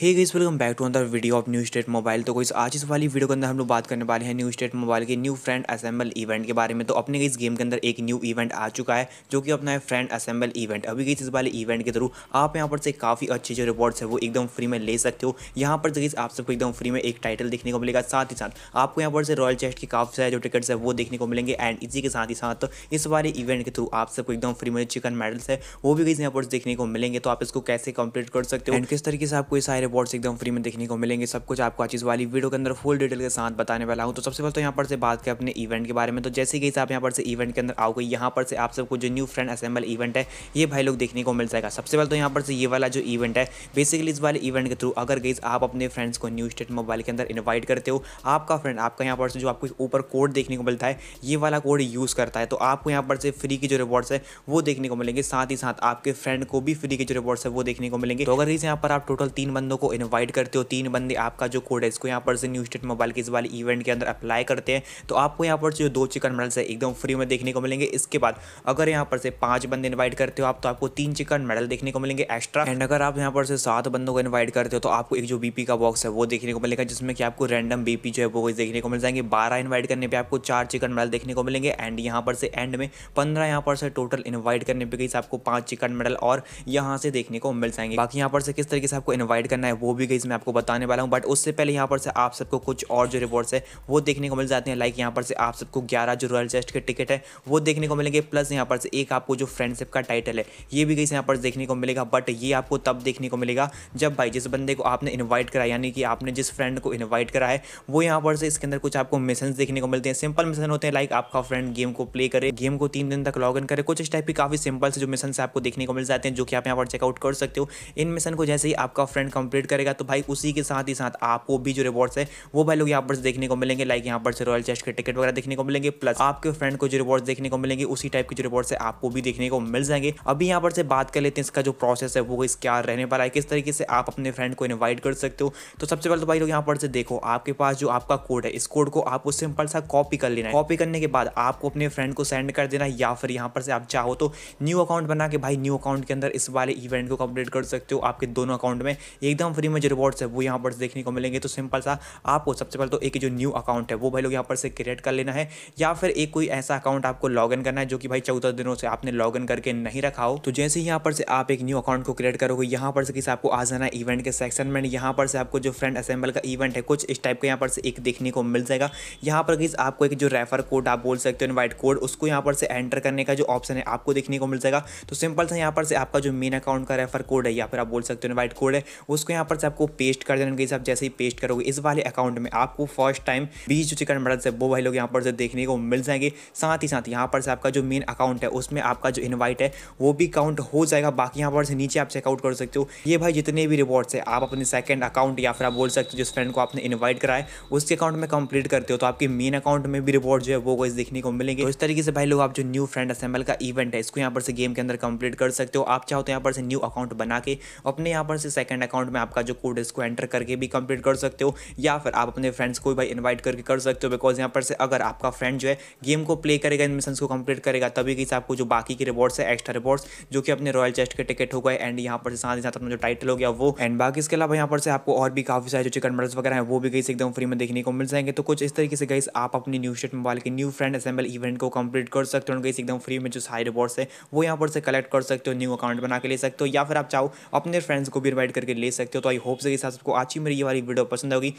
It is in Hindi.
hey guys welcome back to another video of New State Mobile तो कोई आज इस वाली वीडियो के अंदर हम लोग बात करने वाले हैं न्यू स्टेट मोबाइल के न्यू फ्रेंड असेंबल इवेंट के बारे में तो अपने इस गेम के अंदर एक न्यू इवेंट आ चुका है जो कि अपना है फ्रेंड असेंबल इवेंट अभी गई इस वाले इवेंट के थ्रू आप यहाँ पर से काफ़ी अच्छे जो रिवॉर्ड्स है वो एकदम फ्री में ले सकते हो यहाँ पर गई आप सबको एकदम फ्री में एक टाइटल देखने को मिलेगा साथ ही साथ आपको यहाँ पर से रॉयल चेस्ट के काफ़ी सारे जो टिकट्स है वो देखने को मिलेंगे एंड इसी के साथ ही साथ इस वाले इवेंट के थ्रू आप सबको एकदम फ्री में चिकन मेडल्स है वो भी गई यहाँ पर देखने को मिलेंगे तो आप इसको कैसे कंप्लीट कर सकते हो एंड किस तरीके से आपको सारे रिवॉर्ड्स एकदम फ्री में देखने को मिलेंगे सब कुछ आपको आज वाली वीडियो के अंदर फुल डिटेल के साथ बताने वाला हूँ तो सबसे पहले तो यहाँ पर से बात करें अपने इवेंट के बारे में तो जैसे कि आप यहाँ पर से इवेंट के अंदर आओगे यहाँ पर से आप सबको जो न्यू फ्रेंड असेंबल इवेंट है ये भाई लोग देखने को मिल जाएगा सबसे पहले तो यहाँ पर से ये वाला जो इवेंट है बेसिकली इस वाले इवेंट के थ्रू अगर गई आप अपने फ्रेंड्स को न्यू स्टेट मोबाइल के अंदर इन्वाइट करते हो आपका फ्रेंड आपका यहाँ पर से जो आपको ऊपर कोड देखने को मिलता है ये वाला कोड यूज़ करता है तो आपको यहाँ पर से फ्री की जो रिवॉर्ड्स है वो देखने को मिलेंगे साथ ही साथ आपके फ्रेंड को भी फ्री के जो रिवॉर्ड्स है वो देखने को मिलेंगे तो अगर इस यहाँ पर आप टोटल तीन बंदों बंदों को इन्वाइट करते हो तीन बंदे आपका जो कोड है इसको यहाँ पर से न्यू स्टेट मोबाइल के इस वाले इवेंट के अंदर अप्लाई करते हैं तो आपको यहाँ पर जो दो चिकन मेडल्स है एकदम फ्री में देखने को मिलेंगे इसके बाद अगर यहाँ पर से पाँच बंदे इन्वाइट करते हो आप तो आपको तीन चिकन मेडल देखने को मिलेंगे एक्स्ट्रा एंड अगर आप यहाँ पर से सात बंदों को इन्वाइट करते हो तो आपको एक जो बीपी का बॉक्स है वो देखने को मिलेगा जिसमें कि आपको रैंडम बीपी जो है वो देखने को मिल जाएंगे बारह इन्वाइट करने पर आपको चार चिकन मेडल देखने को मिलेंगे एंड यहाँ पर से एंड में पंद्रह यहाँ पर से टोटल इन्वाइट करने पर आपको पाँच चिकन मेडल और यहाँ से देखने को मिल जाएंगे बाकी यहाँ पर से किस तरीके से आपको इन्वाइट करना करना है वो भी गई मैं आपको बताने वाला हूँ बट उससे पहले यहाँ पर से आप सबको कुछ और जो रिवॉर्ड्स है वो देखने को मिल जाते हैं लाइक यहाँ पर से आप सबको ग्यारह जो रॉयल चेस्ट के टिकट है वो देखने को मिलेंगे प्लस यहाँ पर से एक आपको जो फ्रेंडशिप का टाइटल है ये भी गई यहाँ पर देखने को मिलेगा बट ये आपको तब देखने को मिलेगा जब भाई जिस बंदे को आपने इन्वाइट करा यानी कि आपने जिस फ्रेंड को इन्वाइट करा है वो यहाँ पर से इसके अंदर कुछ आपको मिशन देखने को मिलते हैं सिंपल मिशन होते हैं लाइक आपका फ्रेंड गेम को प्ले करे गेम को तीन दिन तक लॉग इन करे कुछ इस टाइप की काफी सिंपल से जो मिशन आपको देखने को मिल जाते हैं जो कि आप यहाँ पर चेकआउट कर सकते हो इन मिशन को जैसे ही आपका फ्रेंड कंप्लीट कंप्लीट करेगा तो भाई उसी के साथ ही साथ आपको भी जो रिवॉर्ड्स है वो भाई लोग यहाँ पर देखने को मिलेंगे लाइक यहाँ पर से रॉयल चेस्ट के टिकट वगैरह देखने को मिलेंगे प्लस आपके फ्रेंड को जो रिवॉर्ड्स देखने को मिलेंगे उसी टाइप के जो रिवॉर्ड्स है आपको भी देखने को मिल जाएंगे अभी यहाँ पर से बात कर लेते हैं इसका जो प्रोसेस है वो इस क्या रहने वाला है किस तरीके से आप अपने फ्रेंड को इन्वाइट कर सकते हो तो सबसे पहले तो भाई लोग यहाँ पर से देखो आपके पास जो आपका कोड है इस कोड को आपको सिंपल सा कॉपी कर लेना है कॉपी करने के बाद आपको अपने फ्रेंड को सेंड कर देना या फिर यहाँ पर से आप चाहो तो न्यू अकाउंट बना के भाई न्यू अकाउंट के अंदर इस वाले इवेंट को कंप्लीट कर सकते हो आपके दोनों अकाउंट में एकदम एकदम फ्री में जो रिवॉर्ड्स है वो यहाँ पर देखने को मिलेंगे तो सिंपल सा आपको सबसे पहले तो एक जो न्यू अकाउंट है वो भाई लोग यहाँ पर से क्रिएट कर लेना है या फिर एक कोई ऐसा अकाउंट आपको लॉग इन करना है जो कि भाई चौदह दिनों से आपने लॉग इन करके नहीं रखा हो तो जैसे ही यहाँ पर से आप एक न्यू अकाउंट को क्रिएट करोगे यहाँ पर से किसी आपको आ जाना इवेंट के सेक्शन में यहाँ पर से आपको जो फ्रेंड असेंबल का इवेंट है कुछ इस टाइप का यहाँ पर से एक देखने को मिल जाएगा यहाँ पर किस आपको एक जो रेफर कोड आप बोल सकते हो इन्वाइट कोड उसको यहाँ पर से एंटर करने का जो ऑप्शन है आपको देखने को मिल जाएगा तो सिंपल सा यहाँ पर से आपका जो मेन अकाउंट का रेफर कोड है या फिर आप बोल सकते हो इन्वाइट कोड है उसको यहाँ पर से आपको पेस्ट कर देना गई आप जैसे ही पेस्ट करोगे इस वाले अकाउंट में आपको फर्स्ट टाइम बीस जो चिकन मटन से वो भाई लोग यहाँ पर से देखने को मिल जाएंगे साथ ही साथ यहाँ पर से आपका जो मेन अकाउंट है उसमें आपका जो इन्वाइट है वो भी काउंट हो जाएगा बाकी यहाँ पर से नीचे आप चेकआउट कर सकते हो ये भाई जितने भी रिवॉर्ड्स है आप अपने सेकंड अकाउंट या फिर आप बोल सकते हो जिस फ्रेंड को आपने इन्वाइट कराए उसके अकाउंट में कंप्लीट करते हो तो आपके मेन अकाउंट में भी रिवॉर्ड जो है वो गाइस देखने को मिलेंगे तो इस तरीके से भाई लोग आप जो न्यू फ्रेंड असेंबल का इवेंट है इसको यहाँ पर से गेम के अंदर कंप्लीट कर सकते हो आप चाहो तो यहाँ पर से न्यू अकाउंट बना के अपने यहाँ पर से सेकंड अकाउंट में आपका जो कोड इसको एंटर करके भी कंप्लीट कर सकते हो या फिर आप अपने फ्रेंड्स को भी भाई इन्वाइट करके कर सकते हो बिकॉज यहाँ पर से अगर आपका फ्रेंड जो है गेम को प्ले करेगा इन मिशन को कंप्लीट करेगा तभी कि आपको जो बाकी के रिवॉर्ड्स है एक्स्ट्रा रिवॉर्ड्स जो कि अपने रॉयल चेस्ट के टिकट हो गए एंड यहाँ पर से साथ ही साथ अपना जो टाइटल हो गया वो एंड बाकी इसके अलावा यहाँ पर से आपको और भी काफी सारे जो चिकन मटर्स वगैरह है वो भी गई एकदम फ्री में देखने को मिल जाएंगे तो कुछ इस तरीके से गई आप अपनी न्यू स्टेट मोबाइल के न्यू फ्रेंड असेंबल इवेंट को कंप्लीट कर सकते हो गई एकदम फ्री में जो सारे रिवॉर्ड्स है वो यहाँ पर से कलेक्ट कर सकते हो न्यू अकाउंट बना के ले सकते हो या फिर आप चाहो अपने फ्रेंड्स को भी इन्वाइट करके ले सकते सकते हो तो आई होप्स के साथ सबको आज की मेरी ये वाली वीडियो पसंद होगी